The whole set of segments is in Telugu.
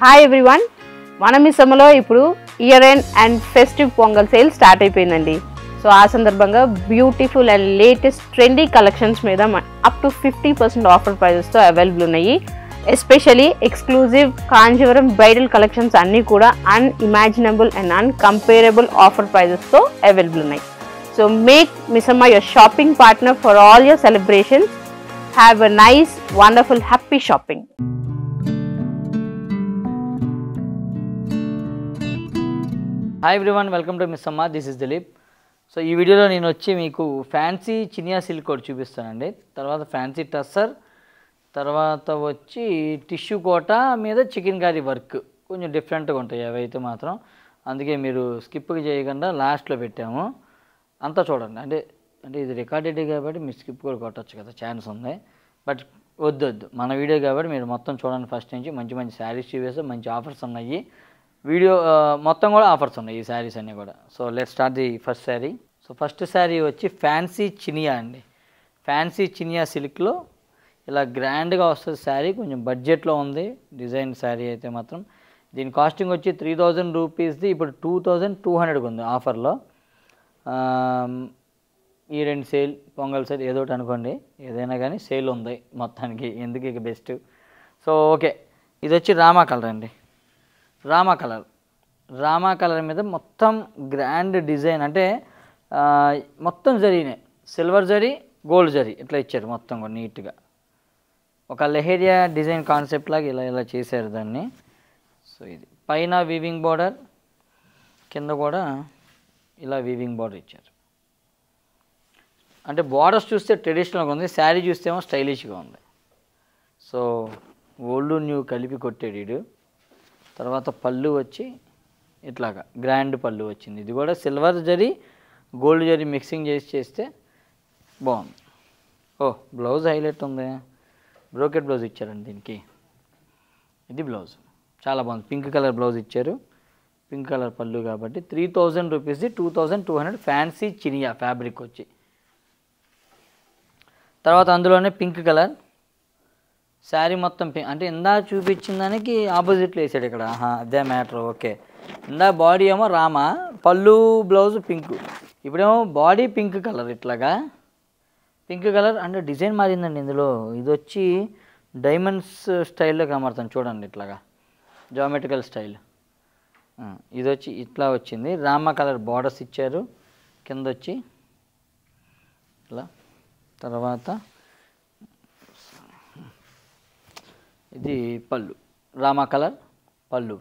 హాయ్ ఎవ్రీవన్ మనమిసమలో ఇప్పుడు year end and festive Pongal sale start అయిపోయిందండి సో ఆ సందర్భంగా beautiful and latest trendy collections మీద up to fifty percent offer ప్రైజెస్తో అవైలబుల్ ఉన్నాయి especially exclusive Kanjeevaram bridal collections అన్నీ కూడా అన్ఇమాజినబుల్ అండ్ అన్కంపేరబుల్ ఆఫర్ ప్రైజెస్తో అవైలబుల్ ఉన్నాయి so make Missamma your shopping partner for all your celebrations have a nice wonderful happy shopping hi everyone welcome to Missamma this is Dilip so ఈ వీడియోలో నేను వచ్చి మీకు ఫ్యాన్సీ చినియా సిల్క్ ఒకటి చూపిస్తానండి తర్వాత ఫ్యాన్సీ టస్సర్ తర్వాత వచ్చి టిష్యూ కోట మీద చికెన్ కర్రీ వర్క్ కొంచెం డిఫరెంట్గా ఉంటాయి అవి అయితే మాత్రం అందుకే మీరు స్కిప్ చేయకుండా లాస్ట్లో పెట్టాము అంతా చూడండి అంటే అంటే ఇది రికార్డెడ్ కాబట్టి మీరు స్కిప్ కూడా కొట్టచ్చు కదా ఛాన్స్ ఉంది బట్ వద్దు మన వీడియో కాబట్టి మీరు మొత్తం చూడండి ఫస్ట్ నుంచి మంచి మంచి శారీస్ చూపిస్తే మంచి ఆఫర్స్ ఉన్నాయి వీడియో మొత్తం కూడా ఆఫర్స్ ఉన్నాయి ఈ శారీస్ అన్నీ కూడా so let start the first sari so first sari వచ్చి ఫ్యాన్సీ చినియా అండి ఫ్యాన్సీ చినియా సిల్క్లో ఇలా గ్రాండ్గా వస్తుంది శారీ కొంచెం బడ్జెట్లో ఉంది డిజైన్ శారీ అయితే మాత్రం దీని కాస్టింగ్ వచ్చి త్రీ థౌజండ్ రూపీస్ది ఇప్పుడు టూ థౌజండ్ టూ హండ్రెడ్కి ఉంది ఆఫర్లో ఈ రెండు సేల్ పొంగల్ సేల్ ఏదో ఒకటి అనుకోండి ఏదైనా కానీ సేల్ ఉంది మొత్తానికి ఎందుకు ఇక బెస్ట్ సో ఓకే ఇది వచ్చి రామా కలర్ అండి రామా కలర్ రామా కలర్ మీద మొత్తం గ్రాండ్ డిజైన్ అంటే మొత్తం జరిగినాయి సిల్వర్ జరీ గోల్డ్ జరీ ఇట్లా ఇచ్చారు మొత్తం కూడా నీట్గా ఒక లెహేరియా డిజైన్ కాన్సెప్ట్ లాగా ఇలా ఇలా చేశారు దాన్ని సో ఇది పైన వీవింగ్ బార్డర్ కింద కూడా ఇలా వీవింగ్ బార్డర్ ఇచ్చారు అంటే బార్డర్స్ చూస్తే ట్రెడిషనల్గా ఉంది శారీ చూస్తేమో స్టైలిష్గా ఉంది సో ఓల్డ్ న్యూ కలిపి కొట్టాడు తర్వాత పళ్ళు వచ్చి ఇట్లాగా గ్రాండ్ పళ్ళు వచ్చింది ఇది కూడా silver zari gold zari mixing చేసి చేస్తే బాగుంది ఓ బ్లౌజ్ హైలైట్ ఉంది బ్రోకెట్ బ్లౌజ్ ఇచ్చారండి దీనికి ఇది బ్లౌజ్ చాలా బాగుంది పింక్ కలర్ బ్లౌజ్ ఇచ్చారు పింక్ కలర్ పళ్ళు కాబట్టి త్రీ థౌజండ్ రూపీస్ది two thousand two hundred fancy చినియా ఫ్యాబ్రిక్ వచ్చి తర్వాత అందులోనే పింక్ కలర్ శారీ మొత్తం అంటే ఇందా చూపించిన దానికి ఆపోజిట్లో వేసాడు ఇక్కడ అదే మ్యాటర్ ఓకే ఇందా బాడీ ఏమో రామా పళ్ళు బ్లౌజ్ పింక్ ఇప్పుడేమో బాడీ పింక్ కలర్ ఇట్లాగా పింక్ కలర్ అంటే డిజైన్ మారిందండి ఇందులో ఇది వచ్చి డైమండ్స్ స్టైల్లో కనబడుతుంది చూడండి ఇట్లాగా జామెట్రికల్ స్టైల్ ఇది వచ్చి ఇట్లా వచ్చింది రామ కలర్ బార్డర్స్ ఇచ్చారు కింద వచ్చి ఇలా తర్వాత ఇది పళ్ళు రామా కలర్ పళ్ళు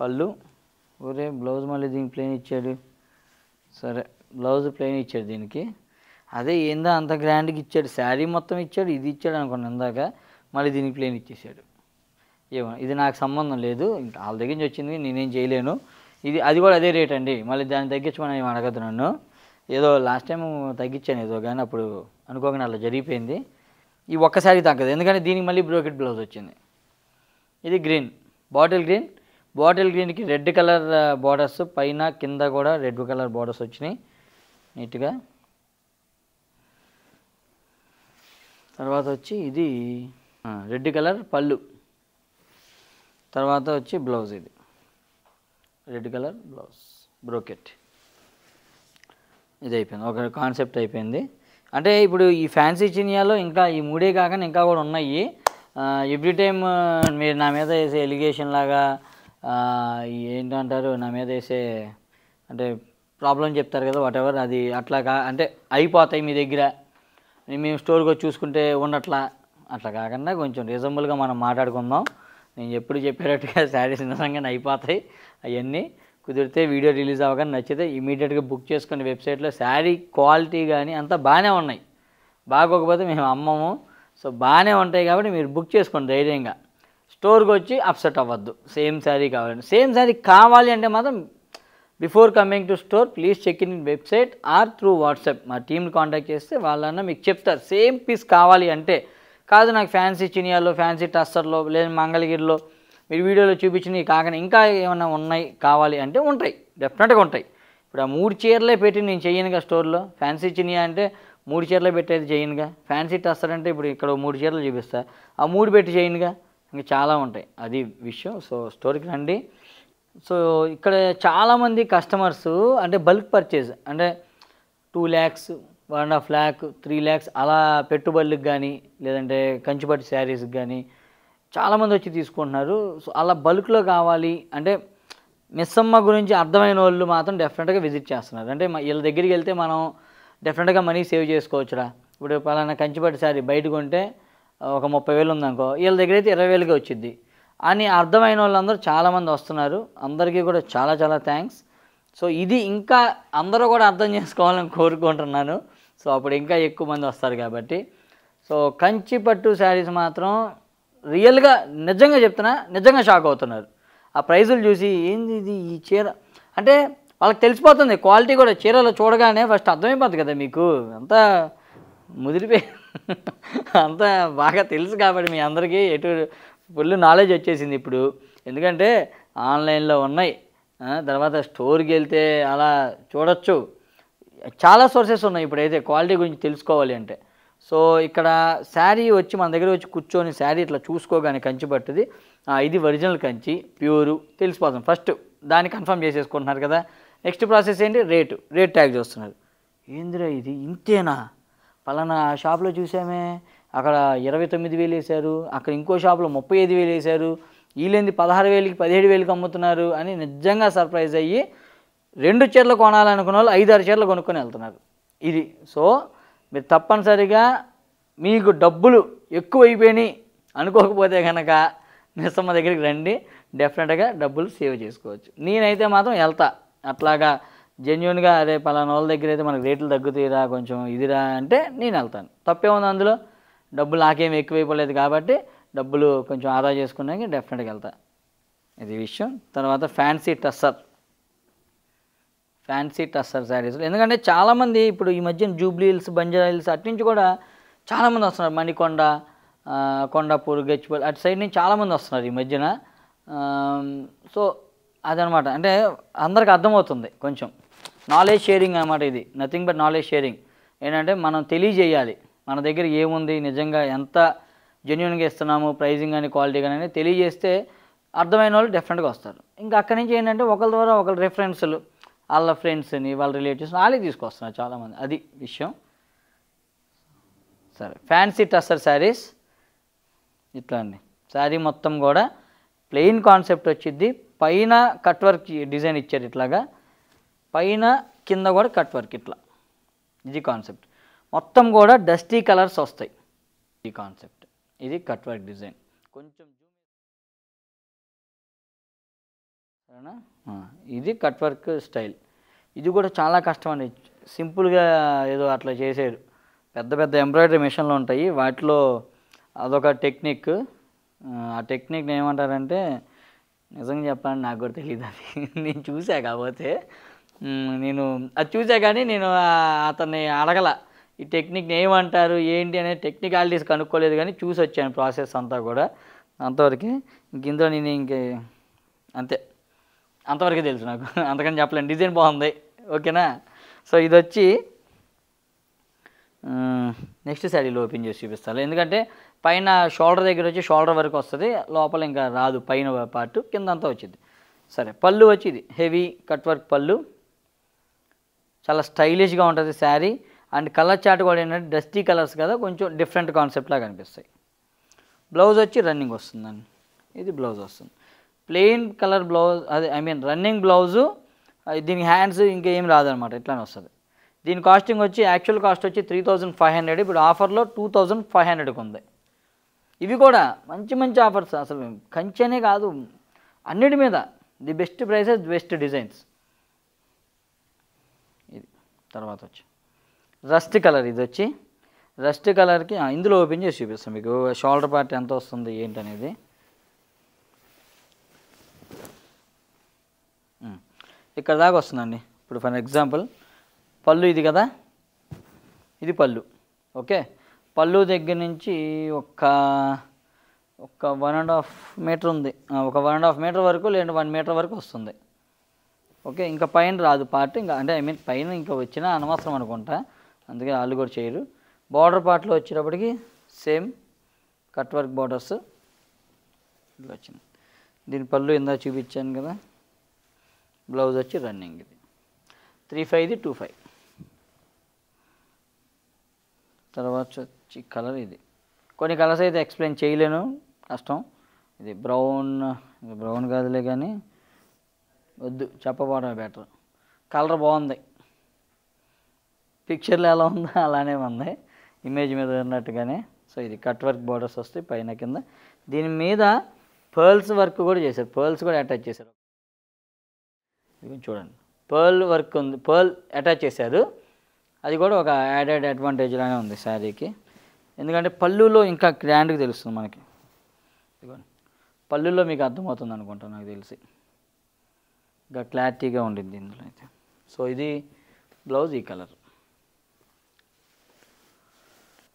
పళ్ళు ఒరే బ్లౌజ్ మళ్ళీ దీనికి ప్లెయిన్ ఇచ్చాడు సరే బ్లౌజ్ ప్లెయిన్ ఇచ్చాడు దీనికి అదే ఏందా అంత గ్రాండ్గా ఇచ్చాడు శారీ మొత్తం ఇచ్చాడు ఇది ఇచ్చాడు అనుకున్నాను ఇందాక మళ్ళీ దీనికి ప్లెయిన్ ఇచ్చేసాడు ఏమో ఇది నాకు సంబంధం లేదు ఇంకా వాళ్ళ దగ్గర నుంచి వచ్చింది నేనేం చేయలేను ఇది అది కూడా అదే రేట్ అండి మళ్ళీ దాన్ని తగ్గించమని అడగదు నన్ను ఏదో లాస్ట్ టైం తగ్గించాను ఏదో కానీ అప్పుడు అనుకోకుండా అలా జరిగిపోయింది ఈ ఒక్కసారి తగ్గదు ఎందుకంటే దీనికి మళ్ళీ బ్రోకెట్ బ్లౌజ్ వచ్చింది ఇది గ్రీన్ బాటిల్ గ్రీన్ బాటిల్ గ్రీన్కి రెడ్ కలర్ బార్డర్స్ పైన కింద కూడా రెడ్ కలర్ బార్డర్స్ వచ్చినాయి నీట్గా తర్వాత వచ్చి ఇది రెడ్ కలర్ పళ్ళు తర్వాత వచ్చి బ్లౌజ్ ఇది రెడ్ కలర్ బ్లౌజ్ బ్రోకెట్ ఇది అయిపోయింది ఒక కాన్సెప్ట్ అయిపోయింది అంటే ఇప్పుడు ఈ ఫ్యాన్సీ చినియాలో ఇంకా ఈ మూడే కాక ఇంకా కూడా ఉన్నాయి ఎవ్రీ టైమ్ మీరు నా మీద వేసే ఎలిగేషన్ లాగా ఏంటంటారు నా మీద వేసే అంటే ప్రాబ్లం చెప్తారు కదా వాట్ ఎవర్ అది అట్లా కా అంటే అయిపోతాయి మీ దగ్గర మేము స్టోర్కి వచ్చి చూసుకుంటే ఉండట్లా అట్లా కాకుండా కొంచెం రీజనబుల్గా మనం మాట్లాడుకుందాం నేను ఎప్పుడు చెప్పేటట్టుగా శారీస్ నిజంగానే అయిపోతాయి అవన్నీ కుదిరితే వీడియో రిలీజ్ అవ్వగానే నచ్చితే ఇమీడియట్గా బుక్ చేసుకునే వెబ్సైట్లో శారీ క్వాలిటీ కానీ అంతా బాగానే ఉన్నాయి బాగోకపోతే మేము అమ్మము సో బాగానే ఉంటాయి కాబట్టి మీరు బుక్ చేసుకోండి ధైర్యంగా స్టోర్కి వచ్చి అప్సెట్ అవ్వద్దు సేమ్ శారీ కావాలండి సేమ్ శారీ కావాలి అంటే మాత్రం before coming to store please check in website or through WhatsApp మా టీమ్ని కాంటాక్ట్ చేస్తే వాళ్ళన్నా మీకు చెప్తారు సేమ్ పీస్ కావాలి అంటే కాదు నాకు ఫ్యాన్సీ చినియాలో ఫ్యాన్సీ టస్టర్లో లేదా మంగళగిరిలో మీరు వీడియోలో చూపించినవి కాకనే ఇంకా ఏమైనా ఉన్నాయి కావాలి అంటే ఉంటాయి డెఫినెట్గా ఉంటాయి ఇప్పుడు ఆ మూడు చీరలే పెట్టి నేను చేయనుగా స్టోర్లో ఫ్యాన్సీ చినియా అంటే మూడు చీరలే పెట్టేది చేయనుగా ఫ్యాన్సీ టస్సర్ ఇప్పుడు ఇక్కడ మూడు చీరలు చూపిస్తా ఆ మూడు పెట్టి చేయనుగా ఇంకా చాలా ఉంటాయి అది విషయం సో స్టోర్కి రండి సో ఇక్కడ చాలామంది కస్టమర్స్ అంటే బల్క్ పర్చేజ్ అంటే two lakhs one and half lakh three lakhs అలా పెట్టుబడులకు కానీ లేదంటే కంచుపట్టి శారీస్కి కానీ చాలామంది వచ్చి తీసుకుంటున్నారు సో అలా బల్క్లో కావాలి అంటే మిస్సమ్మ గురించి అర్థమైన వాళ్ళు మాత్రం డెఫినెట్గా విజిట్ చేస్తున్నారు అంటే వీళ్ళ దగ్గరికి వెళ్తే మనం డెఫినెట్గా మనీ సేవ్ చేసుకోవచ్చురా ఇప్పుడు పలానా కంచిపట్టి సారీ బయటకు ఉంటే ఒక ముప్పై వేలు ఉందనుకో వీళ్ళ దగ్గర అయితే ఇరవై వేలుగా వచ్చింది అని అర్థమైన వాళ్ళందరూ చాలామంది వస్తున్నారు అందరికీ కూడా చాలా చాలా థ్యాంక్స్ సో ఇది ఇంకా అందరూ కూడా అర్థం చేసుకోవాలని కోరుకుంటున్నాను సో అప్పుడు ఇంకా ఎక్కువ మంది వస్తారు కాబట్టి సో కంచి పట్టు శారీస్ మాత్రం రియల్గా నిజంగా చెప్తున్నా నిజంగా షాక్ అవుతున్నారు ఆ ప్రైజులు చూసి ఏంది ఇది ఈ చీర అంటే వాళ్ళకి తెలిసిపోతుంది క్వాలిటీ కూడా చీరలు చూడగానే ఫస్ట్ అర్థమైపోతుంది కదా మీకు అంతా ముదిరిపోయి అంతా బాగా తెలుసు కాబట్టి మీ అందరికీ ఎటు ఫుల్ నాలెడ్జ్ వచ్చేసింది ఇప్పుడు ఎందుకంటే ఆన్లైన్లో ఉన్నాయి తర్వాత స్టోర్కి వెళ్తే అలా చూడొచ్చు చాలా సోర్సెస్ ఉన్నాయి ఇప్పుడైతే క్వాలిటీ గురించి తెలుసుకోవాలి అంటే సో ఇక్కడ శారీ వచ్చి మన దగ్గర వచ్చి కూర్చొని శారీ ఇట్లా చూసుకోగానే కంచి పట్టుది ఇది ఒరిజినల్ కంచి ప్యూరు తెలిసిపోతుంది ఫస్ట్ దాన్ని కన్ఫర్మ్ చేసేసుకుంటున్నారు కదా నెక్స్ట్ ప్రాసెస్ ఏంటి రేటు రేట్ ట్యాగ్ చూస్తున్నారు ఏందిరా ఇది ఇంతేనా పలానా షాప్లో చూసామే అక్కడ ఇరవై తొమ్మిది వేలు వేశారు అక్కడ ఇంకో షాప్లో ముప్పై ఐదు వేలు వేశారు వీళ్ళేంది పదహారు వేలకి పదిహేడు వేలకి అమ్ముతున్నారు అని నిజంగా సర్ప్రైజ్ అయ్యి రెండు చీరలు కొనాలనుకున్న వాళ్ళు ఐదారు చీరలు కొనుక్కొని వెళ్తున్నారు ఇది సో మీరు తప్పనిసరిగా మీకు డబ్బులు ఎక్కువైపోయినాయి అనుకోకపోతే కనుక నిస్సమ్మ దగ్గరికి రండి డెఫినెట్గా డబ్బులు సేవ్ చేసుకోవచ్చు నేనైతే మాత్రం వెళ్తా అట్లాగా జెన్యున్గా అదే పలానా వాళ్ళ దగ్గర అయితే మనకు రేట్లు తగ్గుతాయిరా కొంచెం ఇదిరా అంటే నేను వెళ్తాను తప్పేముంది అందులో డబ్బులు నాకేం ఎక్కువైపోలేదు కాబట్టి డబ్బులు కొంచెం ఆదా చేసుకున్నాక డెఫినెట్గా వెళ్తా ఇది విషయం తర్వాత ఫ్యాన్సీ టస్సర్ ఫ్యాన్సీ టస్సర్ శారీస్ ఎందుకంటే చాలామంది ఇప్పుడు ఈ మధ్యన జూబ్లీ హిల్స్ బంజారా హిల్స్ అటు నుంచి కూడా చాలామంది వస్తున్నారు మణికొండ కొండాపూర్ గచ్చిపల్లి అటు సైడ్ నుంచి చాలామంది వస్తున్నారు ఈ మధ్యన సో అదనమాట అంటే అందరికి అర్థమవుతుంది కొంచెం నాలెడ్జ్ షేరింగ్ అనమాట ఇది నథింగ్ బట్ నాలెడ్జ్ షేరింగ్ ఏంటంటే మనం తెలియజేయాలి మన దగ్గర ఏముంది నిజంగా ఎంత జెన్యున్గా ఇస్తున్నాము ప్రైజింగ్ కానీ క్వాలిటీ కానీ తెలియజేస్తే అర్థమైన వాళ్ళు డెఫినెట్గా వస్తారు ఇంకా అక్కడి నుంచి ఏంటంటే ఒకరి ద్వారా ఒకరి రిఫరెన్స్లు వాళ్ళ ఫ్రెండ్స్ని వాళ్ళ రిలేటివ్స్ని వాళ్ళే తీసుకొస్తున్నారు చాలామంది అది విషయం సరే ఫ్యాన్సీ టస్సర్ శారీస్ ఇట్లా అండి శారీ మొత్తం కూడా ప్లెయిన్ కాన్సెప్ట్ వచ్చింది పైన కట్ వర్క్ డిజైన్ ఇచ్చారు ఇట్లాగా పైన కింద కూడా కట్ వర్క్ ఇట్లా ఇది కాన్సెప్ట్ మొత్తం కూడా డస్టీ కలర్స్ వస్తాయి ఈ కాన్సెప్ట్ ఇది కట్ వర్క్ డిజైన్ కొంచెం ఇది కట్ వర్క్ స్టైల్ ఇది కూడా చాలా కష్టం అండి సింపుల్గా ఏదో అట్లా చేసేది పెద్ద పెద్ద ఎంబ్రాయిడరీ మిషన్లు ఉంటాయి వాటిలో అదొక టెక్నిక్ ఆ టెక్నిక్ ఏమంటారంటే నిజంగా చెప్పాలని నాకు కూడా తెలియదు అది నేను చూసా కాకపోతే నేను అది చూసా కానీ నేను అతన్ని అడగల ఈ టెక్నిక్ ఏమంటారు ఏంటి అనే టెక్నికాలిటీస్ కనుక్కోలేదు కానీ చూసి వచ్చాను ప్రాసెస్ అంతా కూడా అంతవరకు ఇంక ఇందులో నేను ఇంక అంతే అంతవరకే తెలుసు నాకు అంతకని చెప్పలేను డిజైన్ బాగుంది ఓకేనా సో ఇది వచ్చి నెక్స్ట్ శారీలో ఓపెన్ చేసి చూపిస్తాను ఎందుకంటే పైన షోల్డర్ దగ్గర వచ్చి షోల్డర్ వరకు వస్తుంది లోపల ఇంకా రాదు పైన పార్ట్ కింద అంతా వచ్చింది సరే పళ్ళు వచ్చి ఇది హెవీ కట్ వర్క్ పళ్ళు చాలా స్టైలిష్గా ఉంటుంది శారీ అండ్ కలర్ చాట్ కూడా ఏంటంటే డస్టీ కలర్స్ కదా కొంచెం డిఫరెంట్ కాన్సెప్ట్లా కనిపిస్తాయి బ్లౌజ్ వచ్చి రన్నింగ్ వస్తుందండి ఇది బ్లౌజ్ వస్తుంది ప్లెయిన్ కలర్ బ్లౌజ్ అదే ఐ మీన్ రన్నింగ్ బ్లౌజు దీని హ్యాండ్స్ ఇంకేం రాదనమాట ఇట్లానే వస్తుంది దీని కాస్టింగ్ వచ్చి యాక్చువల్ కాస్ట్ వచ్చి త్రీ థౌజండ్ ఫైవ్ హండ్రెడ్ ఇప్పుడు ఆఫర్లో టూ థౌజండ్ ఫైవ్ హండ్రెడ్కి ఉంది ఇవి కూడా మంచి మంచి ఆఫర్స్ అసలు కంచెనే కాదు అన్నిటి మీద the best prices best designs ఇది తర్వాత వచ్చి రస్ట్ కలర్ ఇది వచ్చి రస్ట్ కలర్కి ఇందులో ఓపెన్ చేసి చూపిస్తాం మీకు షోల్డర్ పార్ట్ ఎంత వస్తుంది ఏంటనేది ఇక్కడ దాకా వస్తుందండి ఇప్పుడు ఫర్ ఎగ్జాంపుల్ పళ్ళు ఇది కదా ఇది పళ్ళు ఓకే పళ్ళు దగ్గర నుంచి ఒక ఒక వన్ అండ్ హాఫ్ మీటర్ ఉంది ఒక వన్ అండ్ హాఫ్ మీటర్ వరకు లేదంటే వన్ మీటర్ వరకు వస్తుంది ఓకే ఇంకా పైన రాదు పార్ట్ ఇంకా అంటే ఐ మీన్ పైన ఇంకా వచ్చినా అనవసరం అనుకుంటా అందుకే వాళ్ళు కూడా చేయరు బార్డర్ పార్ట్లో వచ్చేటప్పటికి సేమ్ కట్ వర్క్ బార్డర్స్ ఇట్లా వచ్చింది దీని పళ్ళు ఇందా చూపించాను కదా బ్లౌజ్ వచ్చి రన్నింగ్ ఇది త్రీ ఫైవ్ ఇది టూ ఫైవ్ తర్వాత వచ్చి కలర్ ఇది కొన్ని కలర్స్ అయితే ఎక్స్ప్లెయిన్ చేయలేను కష్టం ఇది బ్రౌన్ బ్రౌన్ కాదులే కానీ వద్దు చెప్పబోవడం బెటర్ కలర్ బాగుంది పిక్చర్లో ఎలా ఉందో అలానే ఉంది ఇమేజ్ మీద ఉన్నట్టుగానే సో ఇది కట్ వర్క్ బోర్డర్స్ వస్తాయి పైన కింద దీని మీద పర్ల్స్ వర్క్ కూడా చేశారు పర్ల్స్ కూడా అటాచ్ చేశారు ఇది చూడండి పర్ల్ వర్క్ ఉంది పర్ల్ అటాచ్ చేశారు అది కూడా ఒక యాడెడ్ అడ్వాంటేజ్ లాగా ఉంది శారీకి ఎందుకంటే పళ్ళులో ఇంకా గ్రాండ్గా తెలుస్తుంది మనకి పళ్ళులో మీకు అర్థమవుతుంది అనుకుంటా నాకు తెలిసి ఇంకా క్లారిటీగా ఉండింది ఇందులో అయితే సో ఇది బ్లౌజ్ ఈ కలర్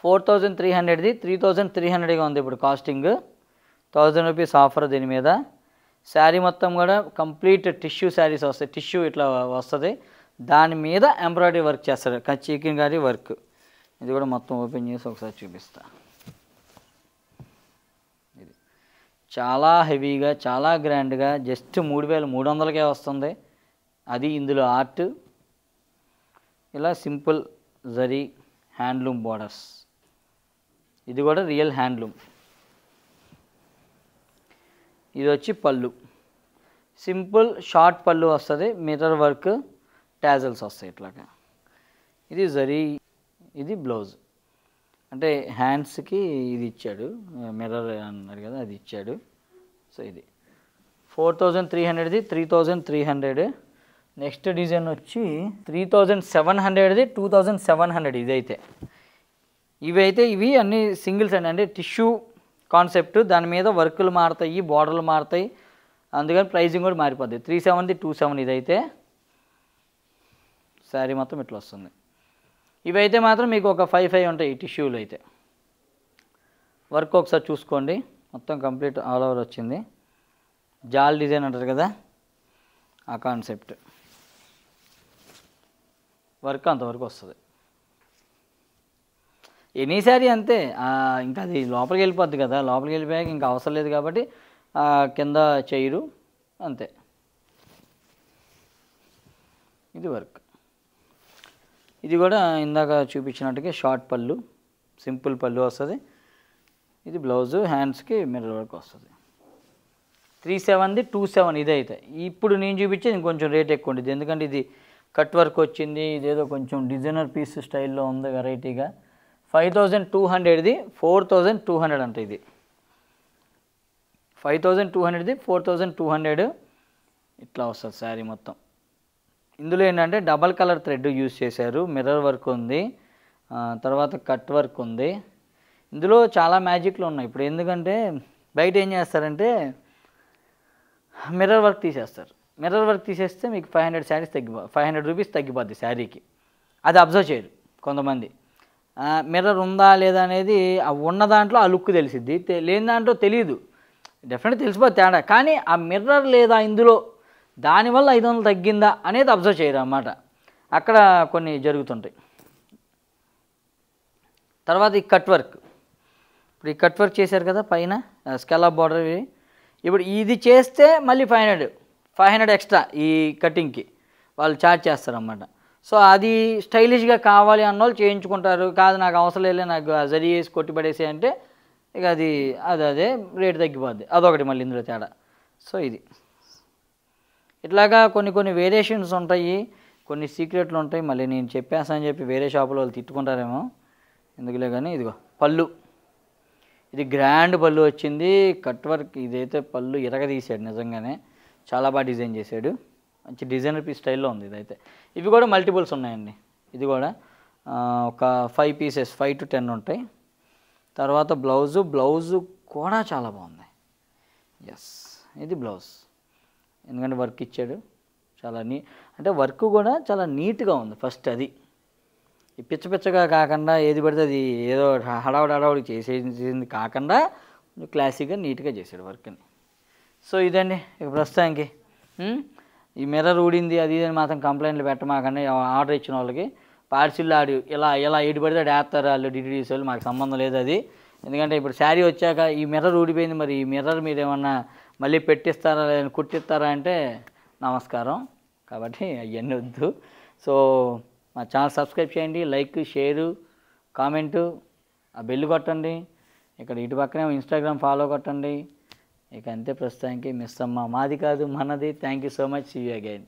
ఫోర్ థౌజండ్ త్రీ హండ్రెడ్ది త్రీ థౌజండ్ త్రీ హండ్రెడ్గా ఉంది ఇప్పుడు కాస్టింగ్ థౌజండ్ రూపీస్ ఆఫర్ దీని మీద శారీ మొత్తం కూడా కంప్లీట్ టిష్యూ శారీస్ వస్తాయి టిష్యూ ఇట్లా వస్తుంది దాని మీద ఎంబ్రాయిడరీ వర్క్ చేస్తారు చికెన్ కానీ వర్క్ ఇది కూడా మొత్తం ఓపెన్ చేసి ఒకసారి చూపిస్తా ఇది చాలా హెవీగా చాలా గ్రాండ్గా జస్ట్ మూడు వేల మూడు వందలకే వస్తుంది అది ఇందులో ఆర్ట్ ఇలా సింపుల్ జరీ హ్యాండ్లూమ్ బోర్డర్స్ ఇది కూడా రియల్ హ్యాండ్లూమ్ ఇది వచ్చి పళ్ళు సింపుల్ షార్ట్ పళ్ళు వస్తుంది మిర్రర్ వర్క్ ట్యాజల్స్ వస్తాయి ఇట్లాగా ఇది జరీ ఇది బ్లౌజ్ అంటే హ్యాండ్స్కి ఇది ఇచ్చాడు మిర్రర్ అన్నారు కదా అది ఇచ్చాడు సో ఇది ఫోర్ థౌజండ్ త్రీ హండ్రెడ్ది three thousand three hundred next design వచ్చి త్రీ థౌజండ్ సెవెన్ హండ్రెడ్ది టూ థౌజండ్ సెవెన్ హండ్రెడ్ ఇదైతే ఇవి అయితే ఇవి అన్ని సింగిల్స్ అండి అంటే టిష్యూ కాన్సెప్ట్ దాని మీద వర్కులు మారుతాయి బోర్డర్లు మారుతాయి అందుకని ప్రైజింగ్ కూడా మారిపోద్ది త్రీ సెవెన్ది టూ సెవెన్ ఇదైతే శారీ మొత్తం ఇట్లా వస్తుంది ఇవైతే మాత్రం మీకు ఒక ఫైవ్ ఫైవ్ ఉంటాయి టిష్యూలు అయితే వర్క్ ఒకసారి చూసుకోండి మొత్తం కంప్లీట్ ఆల్ ఓవర్ వచ్చింది జాల్ డిజైన్ అంటారు కదా ఆ కాన్సెప్ట్ వర్క్ అంతవరకు వస్తుంది ఎనీసారి అంతే ఇంకా అది లోపలికి వెళ్ళిపోద్ది కదా లోపలికి వెళ్ళిపోయాక ఇంకా అవసరం లేదు కాబట్టి కింద చేయరు అంతే ఇది వర్క్ ఇది కూడా ఇందాక చూపించినట్టుగా షార్ట్ పళ్ళు సింపుల్ పళ్ళు వస్తుంది ఇది బ్లౌజు హ్యాండ్స్కి మిర్రర్ వర్క్ వస్తుంది త్రీ సెవెన్ది టూ సెవెన్ ఇది అయితే ఇప్పుడు నేను చూపించేది ఇంకొంచెం రేట్ ఎక్కువ ఉండేది ఎందుకంటే ఇది కట్ వర్క్ వచ్చింది ఇదేదో కొంచెం డిజైనర్ పీస్ స్టైల్లో ఉంది వెరైటీగా ఫైవ్ థౌజండ్ టూ హండ్రెడ్ది ఫోర్ థౌజండ్ టూ హండ్రెడ్ అంట ఇది ఫైవ్ థౌజండ్ టూ హండ్రెడ్ది ఫోర్ థౌజండ్ టూ హండ్రెడ్ ఇట్లా వస్తుంది శారీ మొత్తం ఇందులో ఏంటంటే డబల్ కలర్ థ్రెడ్ యూజ్ చేశారు మిర్రర్ వర్క్ ఉంది తర్వాత కట్ వర్క్ ఉంది ఇందులో చాలా మ్యాజిక్లు ఉన్నాయి ఇప్పుడు ఎందుకంటే బయట ఏం చేస్తారంటే మిర్రర్ వర్క్ తీసేస్తారు మిర్రర్ వర్క్ తీసేస్తే మీకు ఫైవ్ హండ్రెడ్ శారీస్ తగ్గిపో ఫైవ్ హండ్రెడ్ రూపీస్ తగ్గిపోద్ది శారీకి అది అబ్జర్వ్ చేయరు కొంతమంది మిర్రర్ ఉందా లేదా అనేది ఉన్న దాంట్లో ఆ లుక్ తెలిసిద్ది లేని దాంట్లో తెలియదు డెఫినెట్ తెలిసిపోయి తేడా కానీ ఆ మిర్రర్ లేదా ఇందులో దానివల్ల ఐదు వందలు తగ్గిందా అనేది అబ్జర్వ్ చేయరు అన్నమాట అక్కడ కొన్ని జరుగుతుంటాయి తర్వాత ఈ కట్ వర్క్ ఇప్పుడు ఈ కట్ వర్క్ చేశారు కదా పైన స్కెలా బార్డర్ ఇప్పుడు ఇది చేస్తే మళ్ళీ five hundred five hundred extra ఈ కటింగ్కి వాళ్ళు ఛార్జ్ చేస్తారన్నమాట సో అది స్టైలిష్గా కావాలి అన్న వాళ్ళు చేయించుకుంటారు కాదు నాకు అవసరం లేదు నాకు జరి వేసి కొట్టి పడేసి అంటే ఇక అది అది అదే రేటు తగ్గిపోద్ది అదొకటి మళ్ళీ ఇందులో తేడా సో ఇది ఇట్లాగా కొన్ని కొన్ని వేరియేషన్స్ ఉంటాయి కొన్ని సీక్రెట్లు ఉంటాయి మళ్ళీ నేను అని చెప్పి వేరే షాపులో వాళ్ళు తిట్టుకుంటారేమో ఎందుకులే కానీ ఇదిగో పళ్ళు ఇది గ్రాండ్ పళ్ళు వచ్చింది కట్ వర్క్ ఇదైతే పళ్ళు ఇరగ తీసాడు నిజంగానే చాలా బాగా డిజైన్ చేశాడు మంచి డిజైనర్ పీస్ స్టైల్లో ఉంది ఇదైతే ఇవి కూడా మల్టిపుల్స్ ఉన్నాయండి ఇది కూడా ఒక five pieces five to ten ఉంటాయి తర్వాత బ్లౌజు బ్లౌజు కూడా చాలా బాగుంది ఎస్ ఇది బ్లౌజ్ ఎందుకంటే వర్క్ ఇచ్చాడు చాలా నీ అంటే వర్క్ కూడా చాలా నీట్గా ఉంది ఫస్ట్ అది ఈ పిచ్చ పిచ్చగా కాకుండా ఏది పడితే అది ఏదో హడావుడి హడావుడి చేసేసింది కాకుండా క్లాసిక్గా నీట్గా చేశాడు వర్క్ని సో ఇదండి ఇక ప్రస్తుతానికి ఈ మిర్రర్ ఊడింది అది ఇది అని మాత్రం కంప్లైంట్లు పెట్టమాకండి ఆర్డర్ ఇచ్చిన వాళ్ళకి పార్సిల్ ఆడి ఇలా ఇలా ఏడు పడితే అది వేస్తారు వాళ్ళు డిటీడీసీ వాళ్ళు మాకు సంబంధం లేదు అది ఎందుకంటే ఇప్పుడు శారీ వచ్చాక ఈ మిర్రర్ ఊడిపోయింది మరి ఈ మిర్రర్ మీరు ఏమన్నా మళ్ళీ పెట్టిస్తారా లేదని కుట్టిస్తారా అంటే నమస్కారం కాబట్టి అవన్నీ వద్దు సో మా ఛానల్ సబ్స్క్రైబ్ చేయండి లైక్ షేరు కామెంటు ఆ బెల్లు కొట్టండి ఇక్కడ ఇటు పక్కనే ఇన్స్టాగ్రామ్ ఫాలో కొట్టండి ఇక అంతే ప్రస్తుతానికి మిస్ అమ్మ మాది కాదు మనది thank you so much you again